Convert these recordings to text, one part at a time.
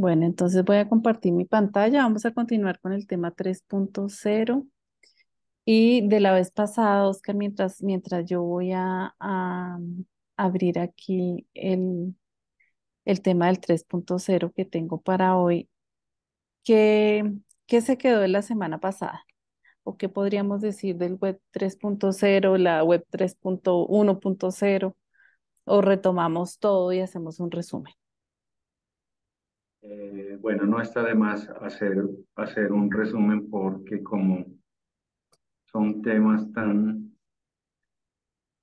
Bueno, entonces voy a compartir mi pantalla. Vamos a continuar con el tema 3.0. Y de la vez pasada, Oscar, mientras, mientras yo voy a, mm, abrir aquí el, tema del 3.0 que tengo para hoy, ¿qué, qué se quedó de la semana pasada? ¿O qué podríamos decir del web 3.0, la web 3.1.0? ¿O retomamos todo y hacemos un resumen? Eh, bueno, no está de más hacer, hacer un resumen porque como son temas tan,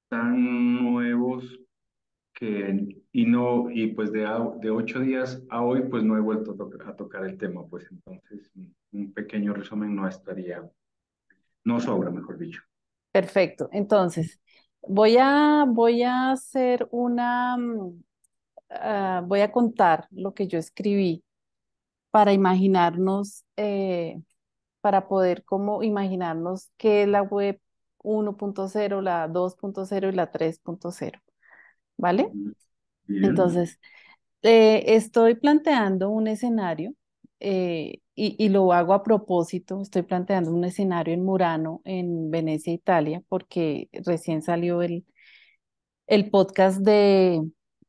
tan nuevos que, y no, y pues de, ocho días a hoy, pues no he vuelto a, tocar el tema, pues entonces un pequeño resumen no estaría, no sobra, mejor dicho. Perfecto, entonces voy a, voy a hacer una, mm, Ah, voy a contar lo que yo escribí para imaginarnos, eh, para poder como imaginarnos qué es la web 1.0, la 2.0 y la 3.0. ¿Vale? Entonces, eh, estoy planteando un escenario eh, y, y, lo hago a propósito, estoy planteando un escenario en Murano, en Venecia, Italia, porque recién salió el, el podcast de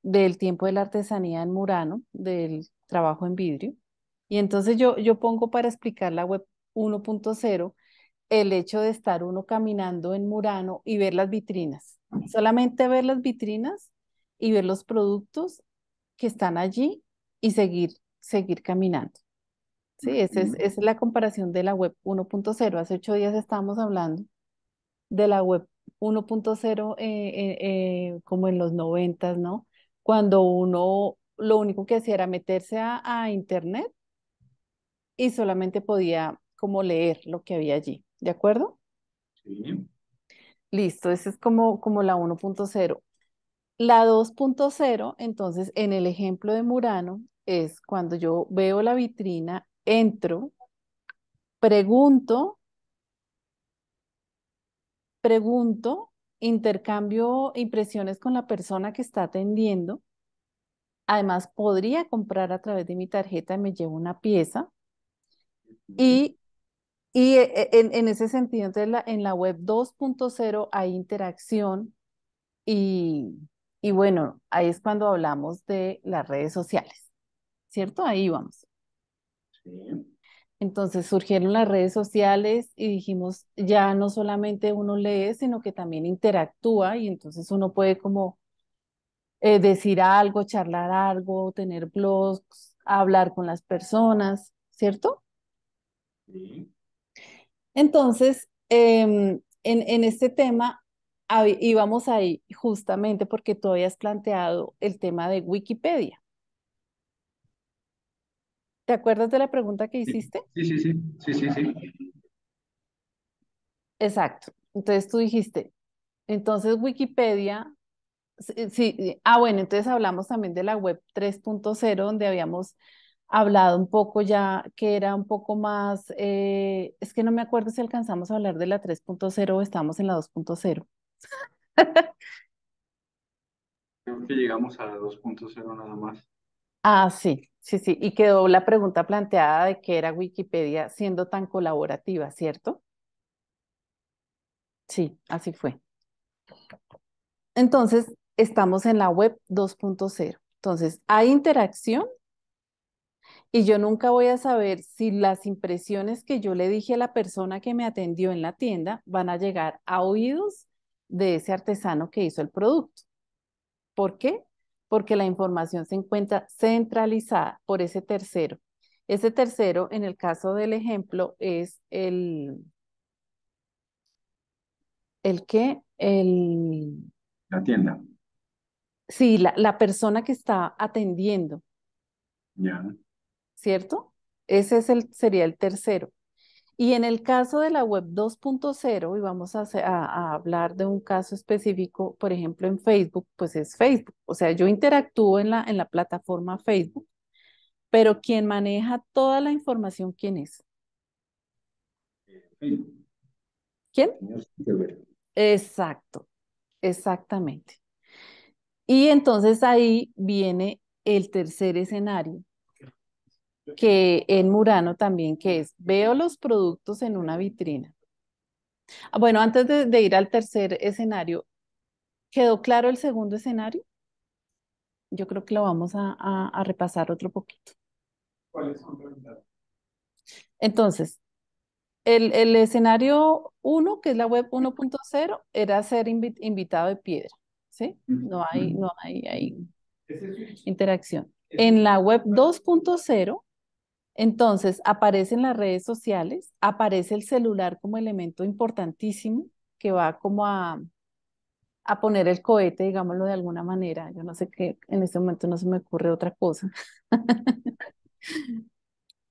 del tiempo de la artesanía en Murano, del trabajo en vidrio. Y entonces yo, yo pongo para explicar la web 1.0 el hecho de estar uno caminando en Murano y ver las vitrinas. Solamente ver las vitrinas y ver los productos que están allí y seguir, seguir caminando. Sí, esa es, la comparación de la web 1.0. Hace ocho días estábamos hablando de la web 1.0 eh, eh, eh, como en los noventas, ¿no? cuando uno lo único que hacía era meterse a, internet y solamente podía como leer lo que había allí, ¿de acuerdo? Sí. Listo, esa es como, como la 1.0. La 2.0, entonces, en el ejemplo de Murano, es cuando yo veo la vitrina, entro, pregunto, pregunto intercambio e impresiones con la persona que está atendiendo. Además, podría comprar a través de mi tarjeta y me llevo una pieza. Y, eh, en, ese sentido, la, en la web 2.0 hay interacción y, y bueno, ahí es cuando hablamos de las redes sociales, ¿cierto? Ahí vamos. Entonces surgieron las redes sociales y dijimos, ya no solamente uno lee, sino que también interactúa y entonces uno puede como eh, decir algo, charlar algo, tener blogs, hablar con las personas, ¿cierto? Entonces, em, en, en este tema íbamos ahí justamente porque tú habías planteado el tema de Wikipedia. ¿Te acuerdas de la pregunta que hiciste? Sí, sí, sí, sí, sí, sí. Exacto. Entonces tú dijiste, entonces Wikipedia, sí, ah, bueno, entonces hablamos también de la web 3.0, donde habíamos hablado un poco ya que era un poco más, eh, es que no me acuerdo si alcanzamos a hablar de la 3.0 o estamos en la 2.0. Creo que llegamos a la 2.0 nada más. Ah, sí, Sí, sí, y quedó la pregunta planteada de qué era Wikipedia siendo tan colaborativa, ¿cierto? Sí, así fue. Entonces, estamos en la web 2.0. Entonces, hay interacción y yo nunca voy a saber si las impresiones que yo le dije a la persona que me atendió en la tienda van a llegar a oídos de ese artesano que hizo el producto. ¿Por qué? porque la información se encuentra centralizada por ese tercero. Ese tercero, en el caso del ejemplo, es el... ¿El qué? El... La tienda. Sí, la, la persona que está atendiendo. Ya. ¿Cierto? Ese es el, sería el tercero. Y en el caso de la web 2.0, y vamos a, hablar de un caso específico, por ejemplo, en Facebook, pues es Facebook. O sea, yo interactúo en la, en la plataforma Facebook, pero quien maneja toda la información, ¿quién es? Facebook. ¿Quién? Exacto, exactamente. Y entonces ahí viene el tercer escenario, que en Murano también, que es, veo los productos en una vitrina. Ah, bueno, antes de, ir al tercer escenario, ¿quedó claro el segundo escenario? Yo creo que lo vamos a, repasar otro poquito. Entonces, el, escenario 1, que es la web 1.0, era ser invitado de piedra, ¿sí? No hay, no hay, hay interacción. En la web 2.0 entonces, aparecen las redes sociales, aparece el celular como elemento importantísimo que va como a, poner el cohete, digámoslo de alguna manera. Yo no sé qué, en este momento no se me ocurre otra cosa.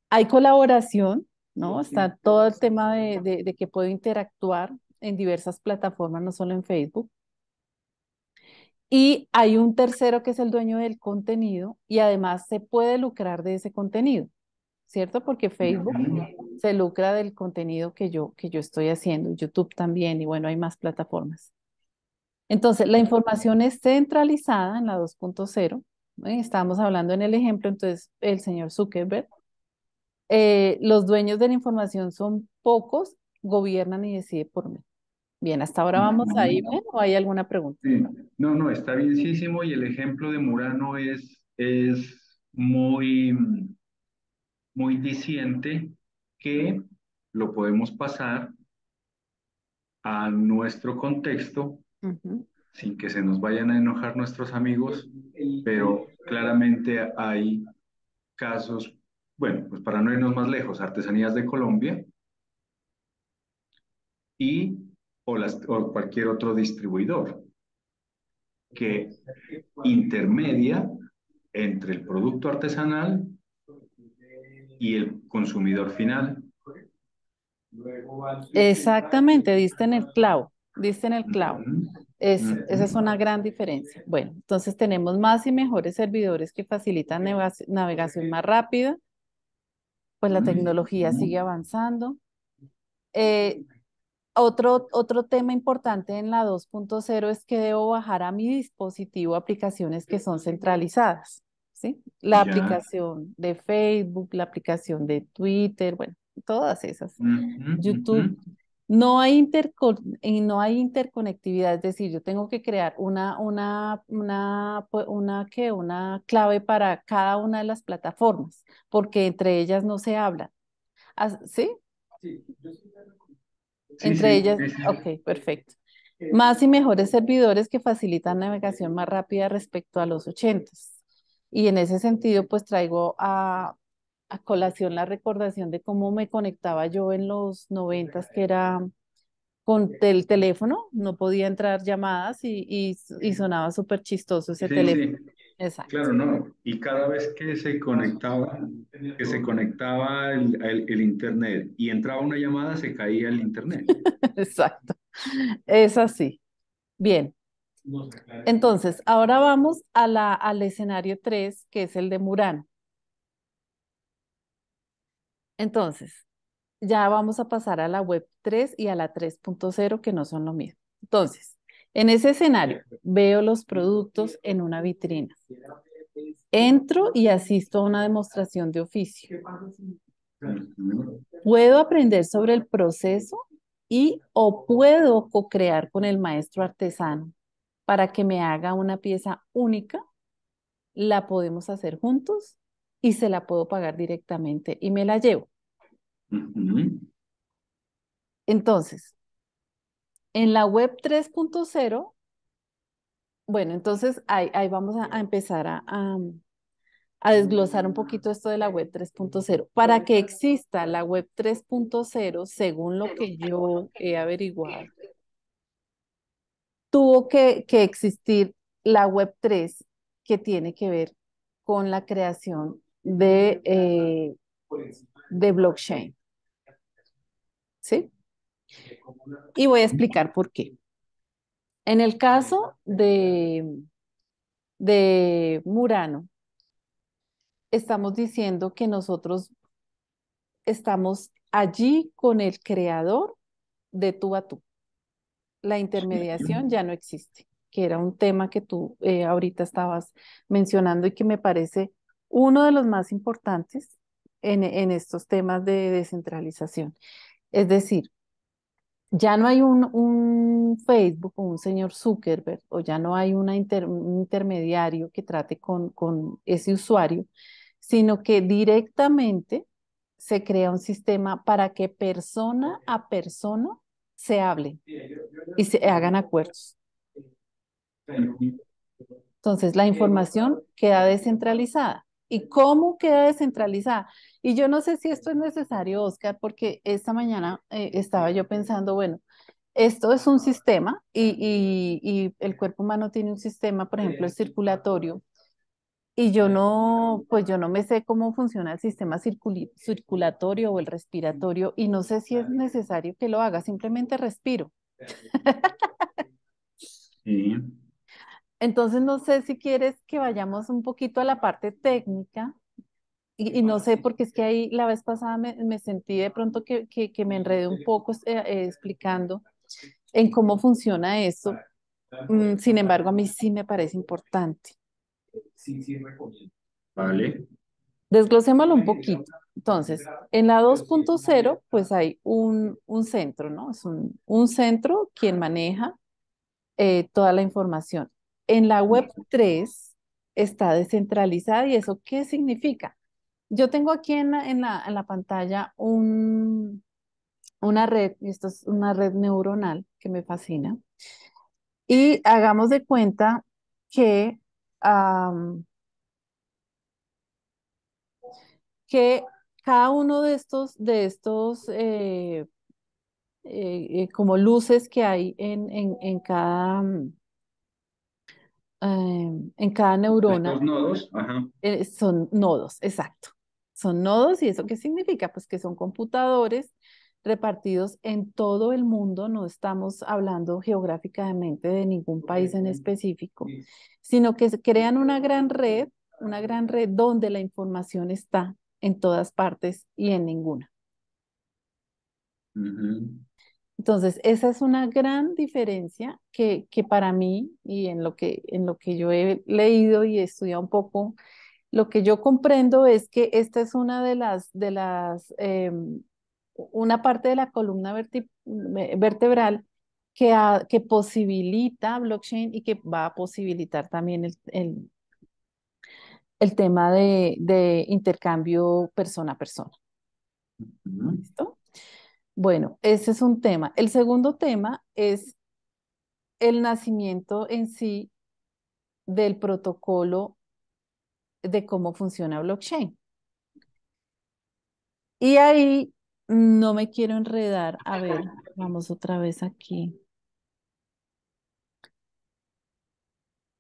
Hay colaboración, ¿no? Está todo el tema de, de que puedo interactuar en diversas plataformas, no solo en Facebook. Y hay un tercero que es el dueño del contenido y además se puede lucrar de ese contenido. ¿cierto? Porque Facebook se lucra del contenido que yo, que yo estoy haciendo, YouTube también, y bueno, hay más plataformas. Entonces, la información es centralizada en la 2.0. ¿eh? Estábamos hablando en el ejemplo, entonces, el señor Zuckerberg. Eh, los dueños de la información son pocos, gobiernan y decide por mí. Bien, hasta ahora vamos ahí, no, o hay alguna pregunta. No, no, está bienísimo y el ejemplo de Murano es, es muy muy diciente que lo podemos pasar a nuestro contexto sin que se nos vayan a enojar nuestros amigos, pero claramente hay casos, bueno, pues para no irnos más lejos, artesanías de Colombia y o, las, o cualquier otro distribuidor que pues, intermedia entre el producto artesanal y el consumidor final. Exactamente, diste en el clavo, diste en el clavo. es, Esa es una gran diferencia. Bueno, entonces tenemos más y mejores servidores que facilitan navegación más rápida, pues la tecnología sigue avanzando. Eh, otro, otro tema importante en la 2.0 es que debo bajar a mi dispositivo aplicaciones que son centralizadas. La aplicación de Facebook, la aplicación de Twitter, bueno, todas esas. YouTube. No hay, eh, no hay interconectividad, es decir, yo tengo que crear una, una, una, pues, una, una clave para cada una de las plataformas, porque entre ellas no se habla. Ah, ¿Sí? Sí, yo entre ellas, ok, perfecto. Eh, más y mejores eh, servidores que facilitan navegación más rápida respecto a los 80 y en ese sentido, pues traigo a, a colación la recordación de cómo me conectaba yo en los noventas, que era con el teléfono, no podía entrar llamadas y, y, sonaba súper chistoso ese teléfono. Sí. Exacto. Claro, no. Y cada vez que se conectaba, que se conectaba el, el internet y entraba una llamada, se caía el internet. Exacto. Es así. Bien, entonces, ahora vamos a la, al escenario 3, que es el de Murano. Entonces, ya vamos a pasar a la web 3 y a la 3.0, que no son lo mismo. Entonces, en ese escenario, veo los productos en una vitrina. Entro y asisto a una demostración de oficio. Puedo aprender sobre el proceso y o puedo co-crear con el maestro artesano para que me haga una pieza única, la podemos hacer juntos y se la puedo pagar directamente y me la llevo. Entonces, en la web 3.0, bueno, entonces ahí, vamos a, empezar a, a, a, desglosar un poquito esto de la web 3.0. Para que exista la web 3.0, según lo que yo he averiguado, tuvo que, existir la Web 3 que tiene que ver con la creación de, eh, de blockchain. ¿Sí? Y voy a explicar por qué. En el caso de, de Murano, estamos diciendo que nosotros estamos allí con el creador de tu a tu la intermediación ya no existe, que era un tema que tú eh, ahorita estabas mencionando y que me parece uno de los más importantes en, en estos temas de descentralización. Es decir, ya no hay un, Facebook o un señor Zuckerberg o ya no hay una un intermediario que trate con, con ese usuario, sino que directamente se crea un sistema para que persona a persona se hable y se hagan acuerdos. Entonces, la información queda descentralizada. ¿Y cómo queda descentralizada? Y yo no sé si esto es necesario, Oscar, porque esta mañana eh, estaba yo pensando, bueno, esto es un sistema y, y, el cuerpo humano tiene un sistema, por ejemplo, el circulatorio, y yo no, pues yo no me sé cómo funciona el sistema circulatorio o el respiratorio y no sé si es necesario que lo haga, simplemente respiro. Sí. Entonces no sé si quieres que vayamos un poquito a la parte técnica y, no ah, sé porque es que ahí la vez pasada me, sentí de pronto que, que, me enredé un poco eh, eh, explicando en cómo funciona eso. Mm, sin embargo, a mí sí me parece importante sí, Vale. Desglosémoslo un poquito. Entonces, en la 2.0, pues hay un, un, centro, ¿no? Es un, un centro quien maneja eh, toda la información. En la web 3 está descentralizada y eso, ¿qué significa? Yo tengo aquí en la, en en la pantalla un, una red, y esto es una red neuronal que me fascina, y hagamos de cuenta que que cada uno de estos, de estos eh, eh, eh, como luces que hay en, en, en cada... Mm, em, en cada neurona. son nodos, exacto. Son nodos y eso qué significa? Pues que son computadores repartidos en todo el mundo, no estamos hablando geográficamente de ningún país en específico, sino que crean una gran red, una gran red donde la información está en todas partes y en ninguna. Entonces, esa es una gran diferencia que, que para mí y en lo que, en lo que yo he leído y he estudiado un poco, lo que yo comprendo es que esta es una de las, de las em, una parte de la columna vertebral que, que posibilita blockchain y que va a posibilitar también el, tema de, intercambio persona a persona. Bueno, ese es un tema. El segundo tema es el nacimiento en sí del protocolo de cómo funciona blockchain. Y ahí no me quiero enredar. A ver, vamos otra vez aquí.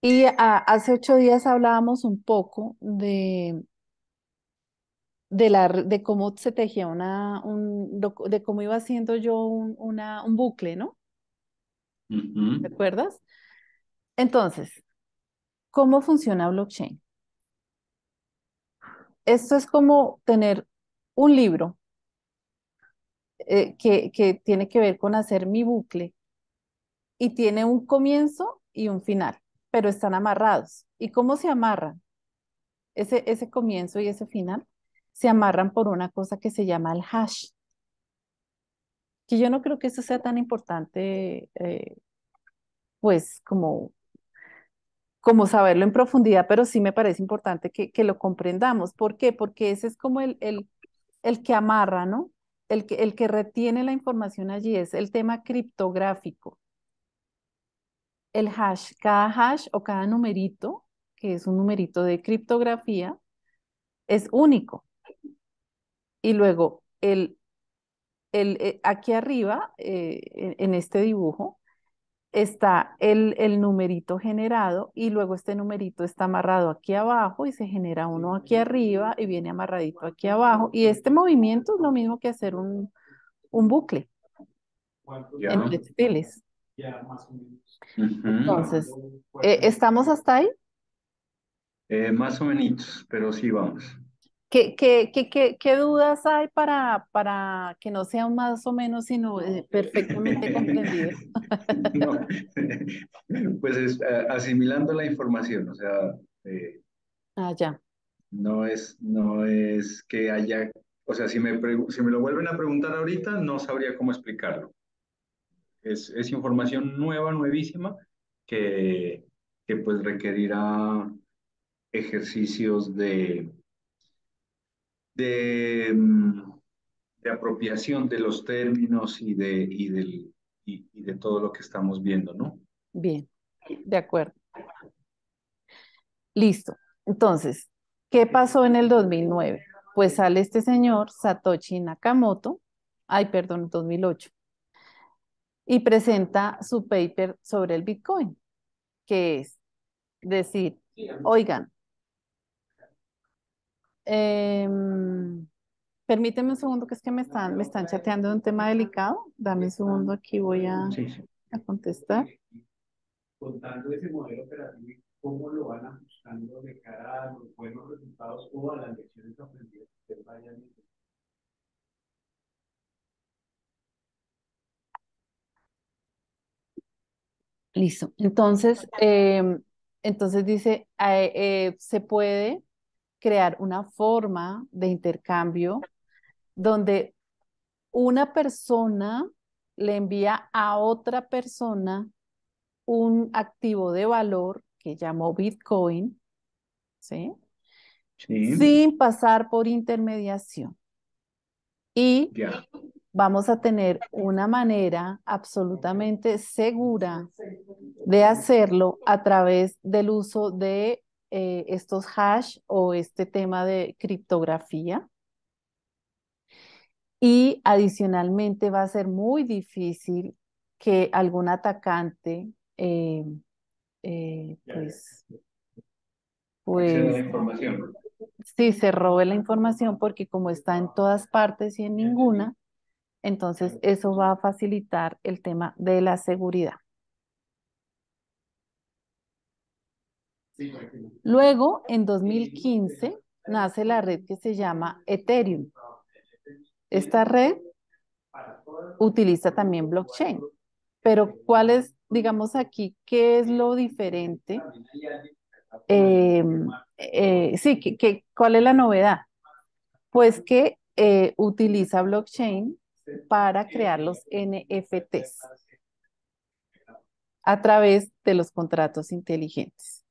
Y hace ocho días hablábamos un poco de, de, la, de cómo se tejía una, un, de cómo iba haciendo yo un, una, un bucle, ¿no? ¿Recuerdas? acuerdas? Entonces, ¿cómo funciona blockchain? Esto es como tener un libro eh, que, tiene que ver con hacer mi bucle y tiene un comienzo y un final, pero están amarrados. ¿Y cómo se amarran? Ese, ese comienzo y ese final se amarran por una cosa que se llama el hash. Que yo no creo que eso sea tan importante, eh, pues como, como saberlo en profundidad, pero sí me parece importante que, que lo comprendamos. ¿Por qué? Porque ese es como el, el, el que amarra, ¿no? el que, el que retiene la información allí es el tema criptográfico. El hash, cada hash o cada numerito, que es un numerito de criptografía, es único. Y luego, el, el, eh, aquí arriba, eh, en este dibujo, está el, el, numerito generado y luego este numerito está amarrado aquí abajo y se genera uno aquí arriba y viene amarradito aquí abajo. Y este movimiento es lo mismo que hacer un, un bucle en Ya, más Entonces, eh, ¿estamos hasta ahí? Eh, más o menos, pero sí vamos. ¿Qué, qué, qué, qué dudas hay para, para que no sea más o menos, sino eh, perfectamente comprendido? Pues es eh, asimilando la información, o sea... Eh, ah, ya. No es, no es que haya, o sea, si me, si me lo vuelven a preguntar ahorita, no sabría cómo explicarlo. Es, es información nueva, nuevísima, que, que pues requerirá ejercicios de Mm, de, apropiación de los términos y de, del, y de todo lo que estamos viendo, ¿no? Bien, de acuerdo. Listo. Entonces, ¿qué pasó en el 2009? Pues sale este señor, Satoshi Nakamoto, ay, perdón, 2008, y presenta su paper sobre el Bitcoin, que es decir, oigan, Em, permíteme un segundo, que es que me están, me están chateando de un tema delicado. Dame un segundo, aquí voy a, a contestar. Contando ese modelo operativo cómo lo van ajustando de cara a los buenos resultados o a las lecciones aprendidas que vayan. Listo. Entonces, em, entonces dice, eh, eh, se puede crear una forma de intercambio donde una persona le envía a otra persona un activo de valor que llamó Bitcoin, ¿sí? Sin pasar por intermediación. Y vamos a tener una manera absolutamente segura de hacerlo a través del uso de eh, estos hash o este tema de criptografía. Y adicionalmente va a ser muy difícil que algún atacante eh, eh, pues, pues se robe la información porque como está en todas partes y en ninguna, entonces eso va a facilitar el tema de la seguridad. Luego, en 2015, nace la red que se llama Ethereum. Ah, Esta red utiliza también blockchain. Pero ¿cuál es, digamos aquí, qué es lo diferente? Em, eh, sí, ¿cuál es la novedad? Pues que eh, utiliza blockchain para crear los NFTs a través de los contratos inteligentes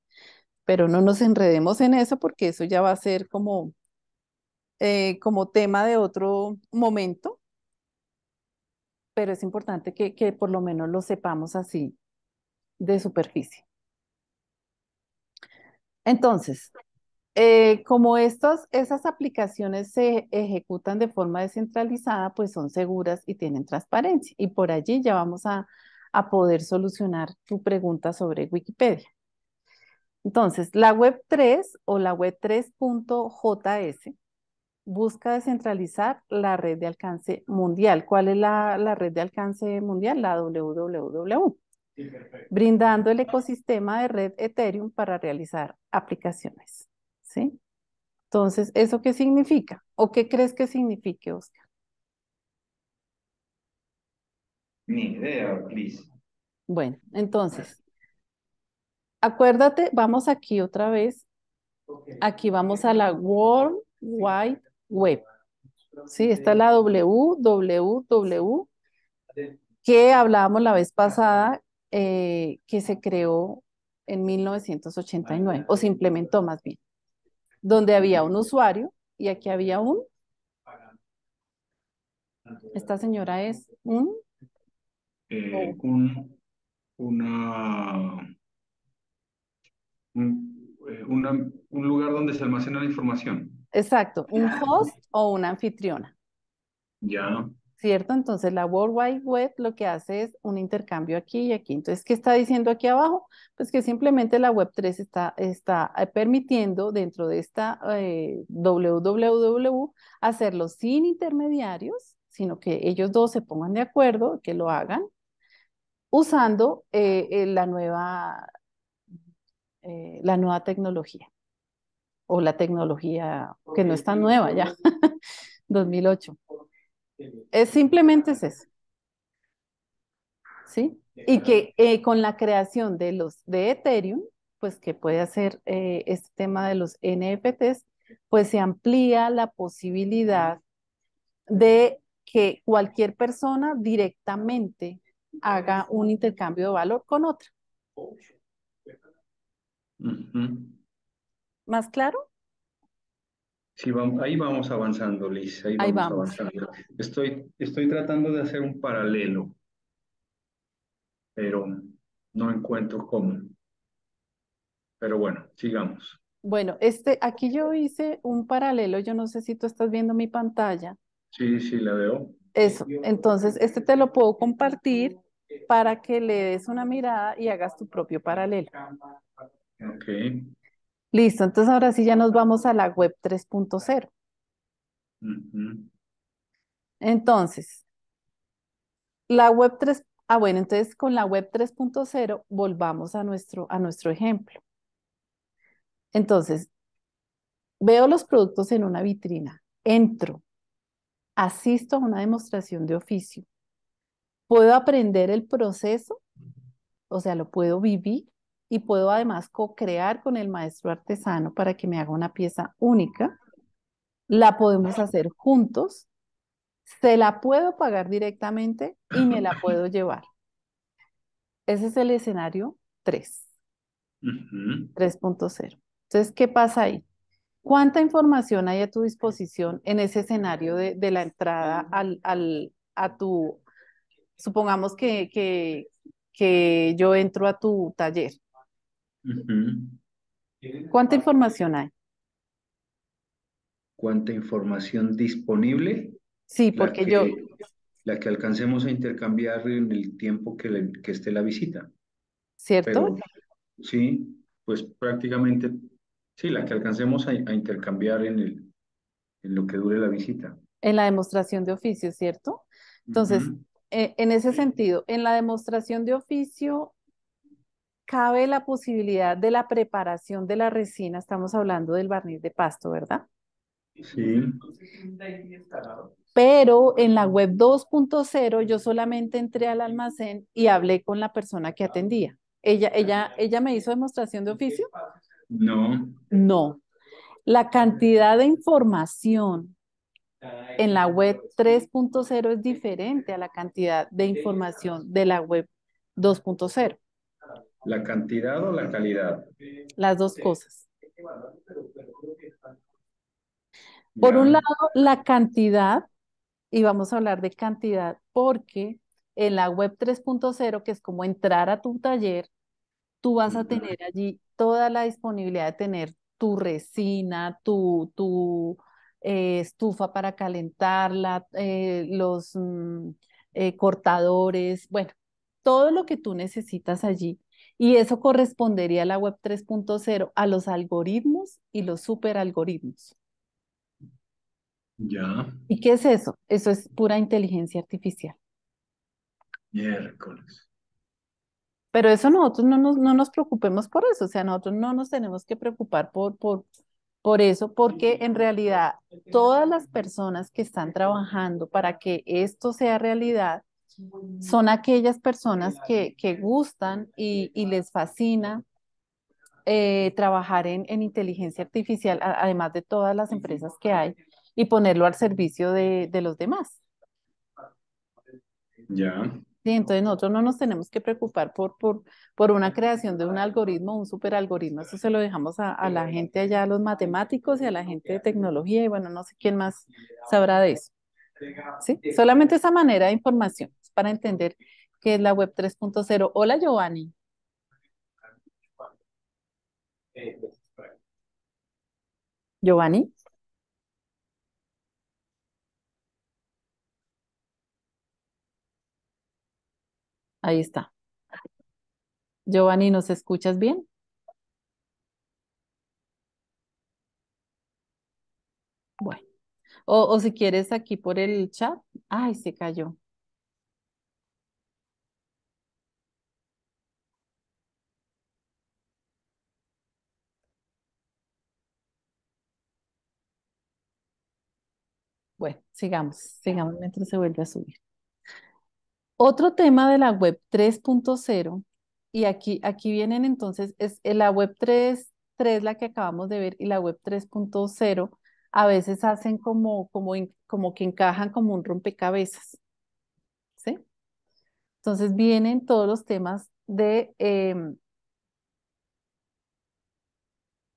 pero no nos enredemos en eso porque eso ya va a ser como, eh, como tema de otro momento, pero es importante que, por lo menos lo sepamos así de superficie. Entonces, eh, como estas, esas aplicaciones se ejecutan de forma descentralizada, pues son seguras y tienen transparencia. Y por allí ya vamos a poder solucionar tu pregunta sobre Wikipedia. Entonces, la web 3 o la web 3.js busca descentralizar la red de alcance mundial. ¿Cuál es la, red de alcance mundial? La www. brindando el ecosistema de red Ethereum para realizar aplicaciones. ¿sí? Entonces, ¿eso qué significa? ¿O qué crees que signifique, Oscar? Mi idea, please. Bueno, entonces, acuérdate, vamos aquí otra vez. Aquí vamos a la World Wide Web. Sí, está la www que hablábamos la vez pasada, eh, que se creó en 1989, o se implementó más bien, donde había un usuario y aquí había un... Esta señora es un... Eh, un una un lugar donde se almacena la información. Exacto, un host o una anfitriona. Ya. ¿Cierto? Entonces la World Wide Web lo que hace es un intercambio aquí y aquí. Entonces, ¿qué está diciendo aquí abajo? Pues que simplemente la Web3 está, está eh, permitiendo dentro de esta www eh, hacerlo sin intermediarios, sino que ellos dos se pongan de acuerdo, que lo hagan, usando eh, la nueva eh, la nueva tecnología o la tecnología que no es tan nueva ya, 2008. Es, simplemente es eso. ¿Sí? Y que eh, con la creación de los de Ethereum, pues que puede hacer eh, este tema de los NFTs, pues se amplía la posibilidad de que cualquier persona directamente haga un intercambio de valor con otra. ¿Más claro? Sí, ahí vamos avanzando, Liz. Ahí, vamos, Estoy, estoy tratando de hacer un paralelo, pero no encuentro cómo. Pero bueno, sigamos. Bueno, este, aquí yo hice un paralelo, yo no sé si tú estás viendo mi pantalla. Sí, sí, la veo. Eso, entonces este te lo puedo compartir para que le des una mirada y hagas tu propio paralelo. Ok. Listo, entonces ahora sí ya nos vamos a la web 3.0. Entonces, la web 3, ah bueno, entonces con la web 3.0 volvamos a nuestro, a nuestro ejemplo. Entonces, veo los productos en una vitrina, entro, asisto a una demostración de oficio, puedo aprender el proceso, o sea, lo puedo vivir, y puedo además co-crear con el maestro artesano para que me haga una pieza única. La podemos hacer juntos, se la puedo pagar directamente y me la puedo llevar. Ese es el escenario 3, 3.0. Entonces, ¿qué pasa ahí? ¿Cuánta información hay a tu disposición en ese escenario de, la entrada al, al, a tu, supongamos que, que yo entro a tu taller ¿Cuánta información hay? ¿Cuánta información disponible? Sí, porque yo, la que alcancemos a intercambiar en el tiempo que, que esté la visita. ¿cierto? sí, pues prácticamente, sí, la que alcancemos a, intercambiar en el, en lo que dure la visita. En la demostración de oficio, ¿cierto? Entonces, eh, en ese sentido, en la demostración de oficio, cabe la posibilidad de la preparación de la resina, estamos hablando del barniz de pasto, ¿verdad? Sí. Pero en la web 2.0 yo solamente entré al almacén y hablé con la persona que atendía. ¿Ella, ella, ella me hizo demostración de oficio? No. No. La cantidad de información en la web 3.0 es diferente a la cantidad de información de la web 2.0. ¿La cantidad o la calidad? Las dos cosas. Por un lado, la cantidad, y vamos a hablar de cantidad, porque en la web 3.0, que es como entrar a tu taller, tú vas a tener allí toda la disponibilidad de tener tu resina, tu, tu eh, estufa para calentarla, eh, los mm, eh, cortadores, bueno, todo lo que tú necesitas allí y eso correspondería a la web 3.0, a los algoritmos y los superalgoritmos. Ya. ¿Y qué es eso? Eso es pura inteligencia artificial. Miércoles. Pero eso nosotros no nos, no nos preocupemos por eso, o sea, nosotros no nos tenemos que preocupar por, por, por eso, porque en realidad todas las personas que están trabajando para que esto sea realidad son aquellas personas que, gustan y, les fascina eh, trabajar en, en, inteligencia artificial, además de todas las empresas que hay, y ponerlo al servicio de, los demás. Ya. Sí, entonces nosotros no nos tenemos que preocupar por, por, por una creación de un algoritmo, un super algoritmo, Eso se lo dejamos a, a, la gente allá, a los matemáticos y a la gente de tecnología. Y bueno, no sé quién más sabrá de eso. ¿Sí? Solamente esa manera de información para entender qué es la web 3.0. Hola, Giovanni. Giovanni. Ahí está. Giovanni, ¿nos escuchas bien? O, o si quieres aquí por el chat. Ay, se cayó. Bueno, sigamos, sigamos mientras se vuelve a subir. Otro tema de la web 3.0, y aquí, aquí vienen entonces, es eh, la web 3.3 la que acabamos de ver y la web 3.0 a veces hacen como, como, como que encajan como un rompecabezas. ¿Sí? Entonces vienen todos los temas de em,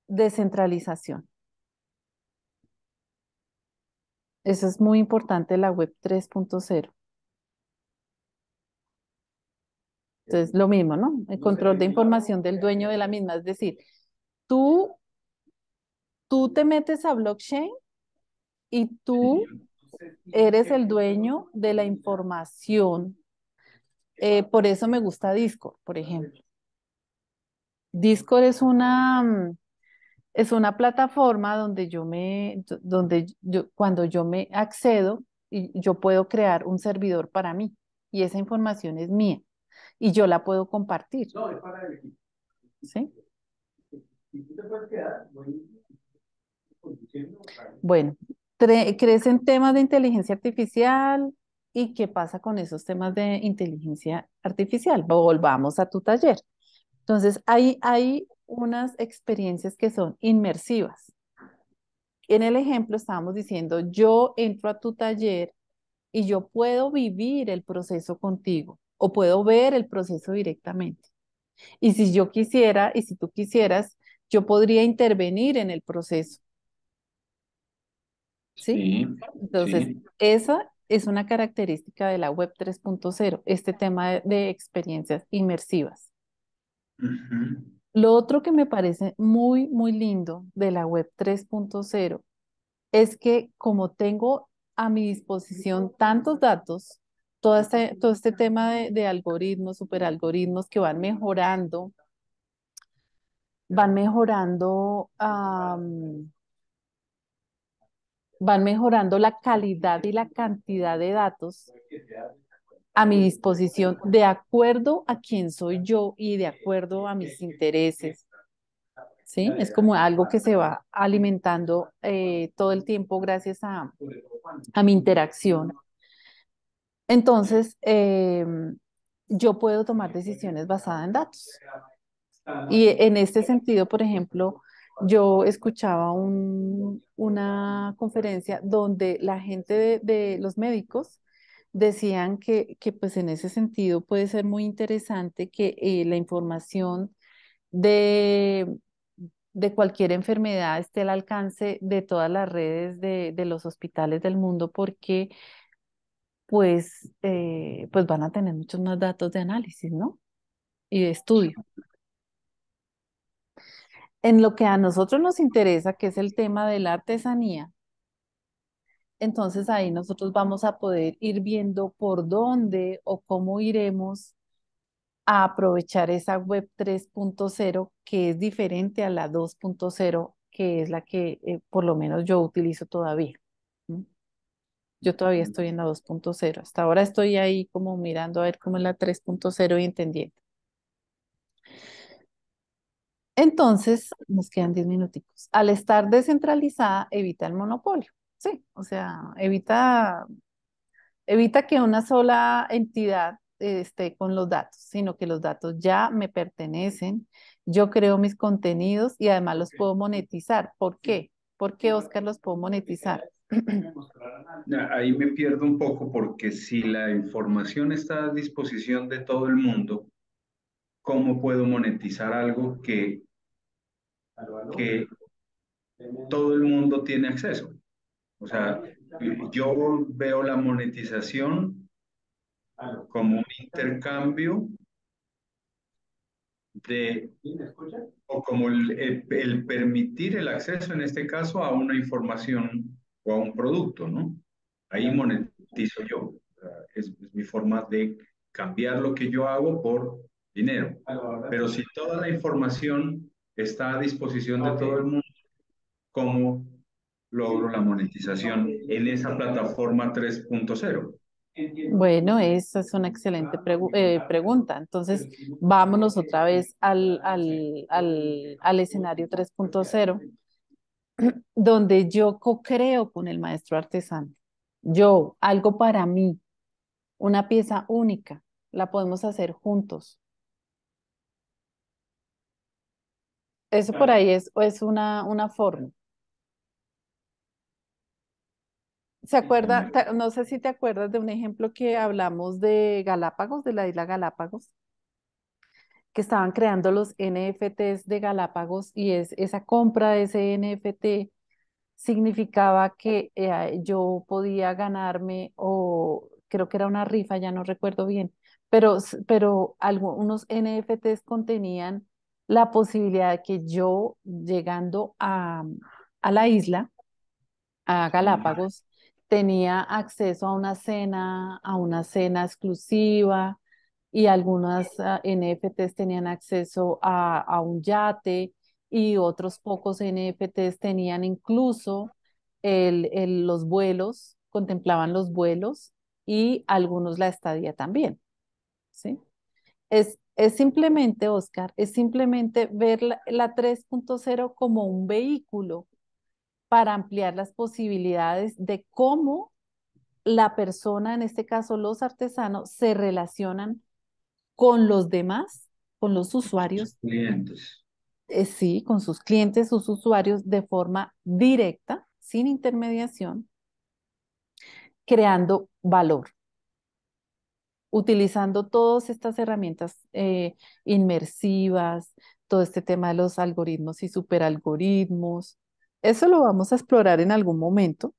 descentralización. Eso es muy importante la web 3.0. Entonces, lo mismo, ¿no? El control de información del dueño de la misma. Es decir, tú tú te metes a blockchain y tú eres el dueño de la información. Eh, por eso me gusta Discord, por ejemplo. Discord es una, mm, es una plataforma donde yo me, donde yo, cuando yo me accedo, yo puedo crear un servidor para mí y esa información es mía y yo la puedo compartir. No, es para el equipo. ¿Sí? Y tú te puedes quedar, bueno, crecen temas de inteligencia artificial y qué pasa con esos temas de inteligencia artificial. Volvamos a tu taller. Entonces, hay, hay unas experiencias que son inmersivas. En el ejemplo estábamos diciendo, yo entro a tu taller y yo puedo vivir el proceso contigo o puedo ver el proceso directamente. Y si yo quisiera y si tú quisieras, yo podría intervenir en el proceso ¿sí? Entonces, esa es una característica de la web 3.0, este tema de, experiencias inmersivas. Lo otro que me parece muy, muy lindo de la web 3.0 es que como tengo a mi disposición tantos datos, todo este, todo este tema de, de algoritmos, superalgoritmos que van mejorando, van mejorando van mejorando la calidad y la cantidad de datos a mi disposición de acuerdo a quién soy yo y de acuerdo a mis intereses. ¿Sí? Es como algo que se va alimentando eh, todo el tiempo gracias a, a mi interacción. Entonces, em, yo puedo tomar decisiones basadas en datos. Y en este sentido, por ejemplo, yo escuchaba un, una conferencia donde la gente de, los médicos decían que, pues en ese sentido puede ser muy interesante que eh, la información de, cualquier enfermedad esté al alcance de todas las redes de, los hospitales del mundo porque pues, eh, pues van a tener muchos más datos de análisis, ¿no? Y de estudio en lo que a nosotros nos interesa, que es el tema de la artesanía, entonces ahí nosotros vamos a poder ir viendo por dónde o cómo iremos a aprovechar esa web 3.0 que es diferente a la 2.0 que es la que eh, por lo menos yo utilizo todavía. Yo todavía estoy en la 2.0. Hasta ahora estoy ahí como mirando a ver cómo es la 3.0 y entendiendo. Entonces, nos quedan 10 minuticos. Al estar descentralizada, evita el monopolio. Sí, o sea, evita, evita que una sola entidad eh, esté con los datos, sino que los datos ya me pertenecen. Yo creo mis contenidos y además los puedo monetizar. ¿Por qué? ¿Por qué, Oscar, los puedo monetizar? Ahí me pierdo un poco porque si la información está a disposición de todo el mundo, ¿cómo puedo monetizar algo que que todo el mundo tiene acceso. O sea, yo veo la monetización como un intercambio de, o como el, permitir el acceso, en este caso, a una información o a un producto, ¿no? Ahí monetizo yo. Es, es mi forma de cambiar lo que yo hago por dinero. Pero si toda la información está a disposición de todo el mundo cómo logro la monetización en esa plataforma 3.0. Bueno, esa es una excelente ah, eh, pregunta. Entonces, vámonos eh, otra vez eh, al, ah, al, al, al escenario 3.0, donde yo co-creo con el maestro artesano. Yo, algo para mí, una pieza única, la podemos hacer juntos. Eso por ahí es, es una, una forma. ¿Se acuerda? No sé si te acuerdas de un ejemplo que hablamos de Galápagos, de la isla Galápagos, que estaban creando los NFTs de Galápagos y es, esa compra de ese NFT significaba que eh, yo podía ganarme o creo que era una rifa, ya no recuerdo bien, pero, pero algunos NFTs contenían la posibilidad de que yo, llegando a, la isla, a Galápagos, tenía acceso a una cena, a una cena exclusiva y algunas ah, NFTs tenían acceso a, un yate y otros pocos NFTs tenían incluso los vuelos, contemplaban los vuelos y algunos la estadía también. ¿sí? Es, es simplemente, Oscar, es simplemente ver la, 3.0 como un vehículo para ampliar las posibilidades de cómo la persona, en este caso los artesanos, se relacionan con los demás, con los usuarios. clientes. Eh, sí, con sus clientes, sus usuarios de forma directa, sin intermediación, creando valor utilizando todas estas herramientas eh, inmersivas, todo este tema de los algoritmos y superalgoritmos. Eso lo vamos a explorar en algún momento.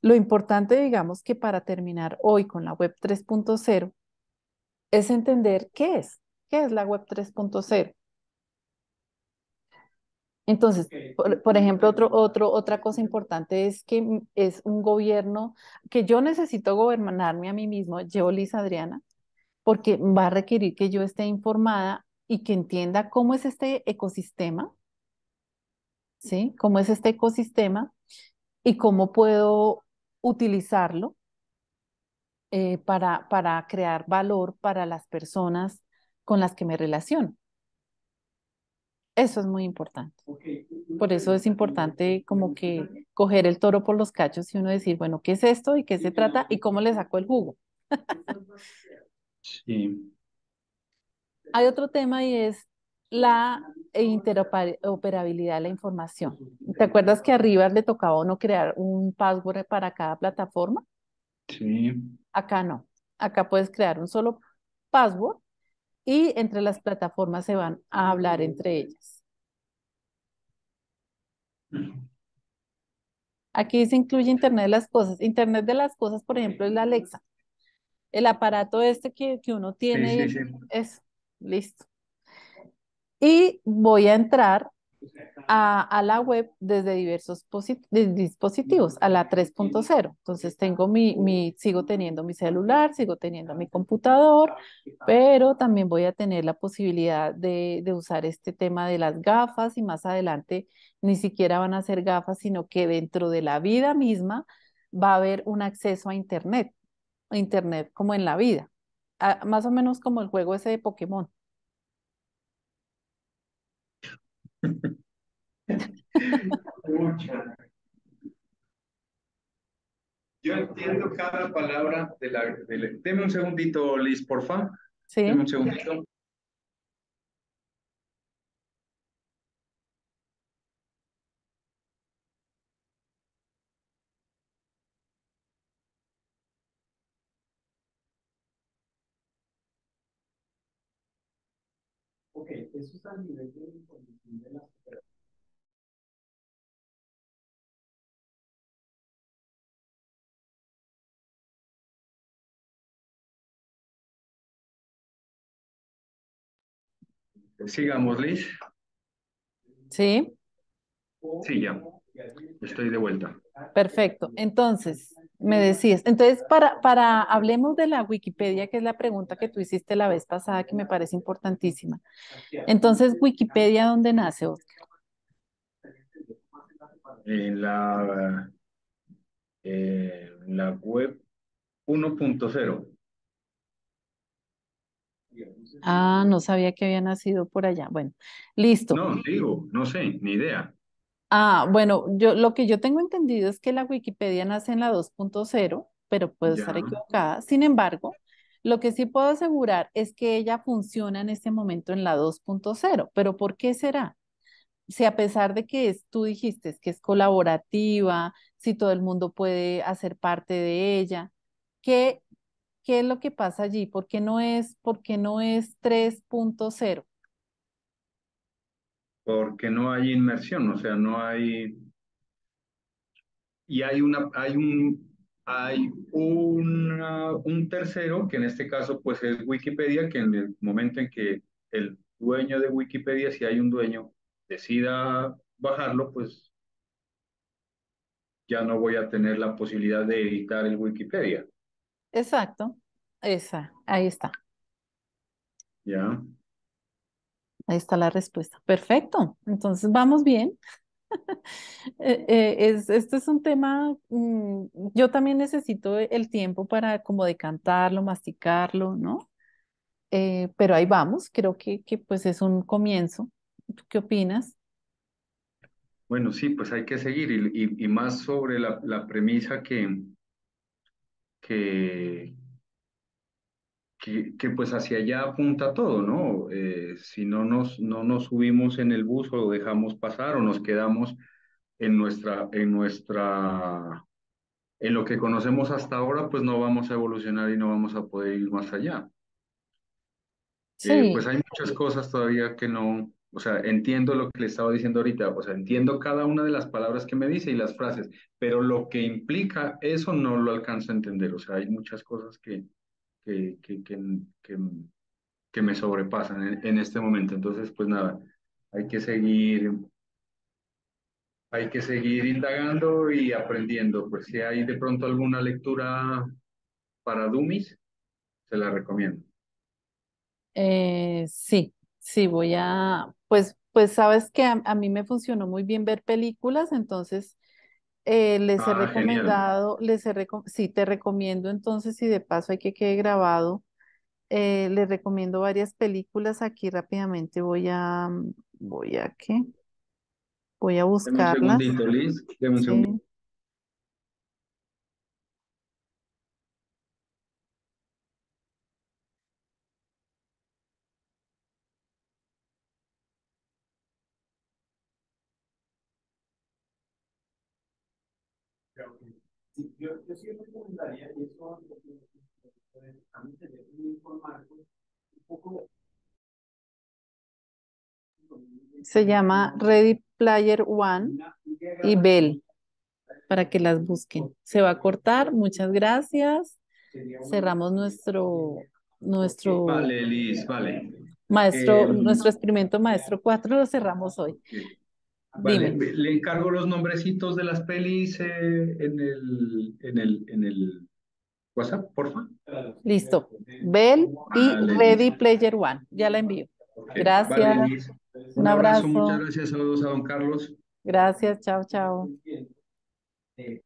Lo importante, digamos, que para terminar hoy con la web 3.0 es entender qué es, qué es la web 3.0. Entonces, por, ejemplo, otro, otro, otra cosa importante es que mm, es un gobierno, que yo necesito gobernarme a mí mismo, yo, Liz Adriana, porque va a requerir que yo esté informada y que entienda cómo es este ecosistema, ¿sí? Cómo es este ecosistema y cómo puedo utilizarlo eh, para, para crear valor para las personas con las que me relaciono. Eso es muy importante. Por eso es importante como que coger el toro por los cachos y uno decir, bueno, ¿qué es esto y qué se trata y cómo le saco el jugo? Sí. Hay otro tema y es la interoperabilidad de la información. ¿Te acuerdas que arriba le tocaba a uno crear un password para cada plataforma? Sí. Acá no. Acá puedes crear un solo password y entre las plataformas se van a hablar entre ellas. Aquí se incluye Internet de las cosas. Internet de las cosas, por ejemplo, es la Alexa el aparato este que, uno tiene es listo. Y voy a entrar a, la web desde diversos dispositivos, a la 3.0. Entonces tengo mi, mi, sigo teniendo mi celular, sigo teniendo mi computador, pero también voy a tener la posibilidad de, de usar este tema de las gafas y más adelante ni siquiera van a ser gafas, sino que dentro de la vida misma va a haber un acceso a Internet Internet como en la vida. Ah, más o menos como el juego ese de Pokémon. Yo entiendo cada palabra de la... Deme un segundito, Liz, porfa. Sí. Deme un segundito. eso es a nivel de información de las operaciones. Sigamos, Liz. Sí. Sí, ya. Estoy de vuelta. Perfecto. Entonces, me decías, entonces para, para, hablemos de la Wikipedia, que es la pregunta que tú hiciste la vez pasada, que me parece importantísima. Entonces, Wikipedia, ¿dónde nace, Oscar? En la, eh, en la web 1.0. Ah, no sabía que había nacido por allá. Bueno, listo. No, digo, no sé, ni idea. Ah, bueno, yo lo que yo tengo entendido es que la Wikipedia nace en la 2.0, pero puedo estar equivocada. Sin embargo, lo que sí puedo asegurar es que ella funciona en este momento en la 2.0, pero ¿por qué será? Si a pesar de que es, tú dijiste que es colaborativa, si todo el mundo puede hacer parte de ella, ¿qué, qué es lo que pasa allí? ¿Por qué no es, por qué no es 3.0? porque no hay inmersión, o sea, no hay... Y hay, una, hay, un, hay una, un tercero, que en este caso pues es Wikipedia, que en el momento en que el dueño de Wikipedia, si hay un dueño, decida bajarlo, pues ya no voy a tener la posibilidad de editar el Wikipedia. Exacto, esa, ahí está. Ya. Ahí está la respuesta. Perfecto. Entonces vamos bien. Eh, eh, es, este es un tema, mm, yo también necesito el tiempo para como decantarlo, masticarlo, ¿no? Eh, pero ahí vamos, creo que, que pues es un comienzo. ¿Tú qué opinas? Bueno, sí, pues hay que seguir y, más sobre la, premisa que, que, que, pues hacia allá apunta todo, ¿no? Eh, si no nos, no nos subimos en el bus o lo dejamos pasar o nos quedamos en nuestra, en nuestra, en lo que conocemos hasta ahora, pues no vamos a evolucionar y no vamos a poder ir más allá. Eh, sí. pues hay muchas cosas todavía que no, o sea, entiendo lo que le estaba diciendo ahorita, o sea, entiendo cada una de las palabras que me dice y las frases, pero lo que implica eso no lo alcanzo a entender, o sea, hay muchas cosas que, que, que, me sobrepasan en, este momento. Entonces, pues nada, hay que seguir, hay que seguir indagando y aprendiendo. Pues si hay de pronto alguna lectura para dummies, se la recomiendo. Eh, sí, sí, voy a, pues, pues sabes que a mí me funcionó muy bien ver películas, entonces eh, les, he ah, recomendado, les he recomendado, sí, te recomiendo entonces, si de paso hay que quede grabado, eh, les recomiendo varias películas. Aquí rápidamente voy a, voy a qué, voy a buscarlas. se llama Ready Player One y Bell para que las busquen. Se va a cortar. Muchas gracias. Cerramos nuestro nuestro maestro, nuestro experimento maestro 4 lo cerramos hoy. Vale, le encargo los nombrecitos de las pelis eh, en, el, en, el, en el WhatsApp, porfa. Listo. Bell y Ready Player One. Ya la envío. Gracias. un, abrazo. Muchas gracias. Saludos a don Carlos. Gracias. Chao, chao. Eh,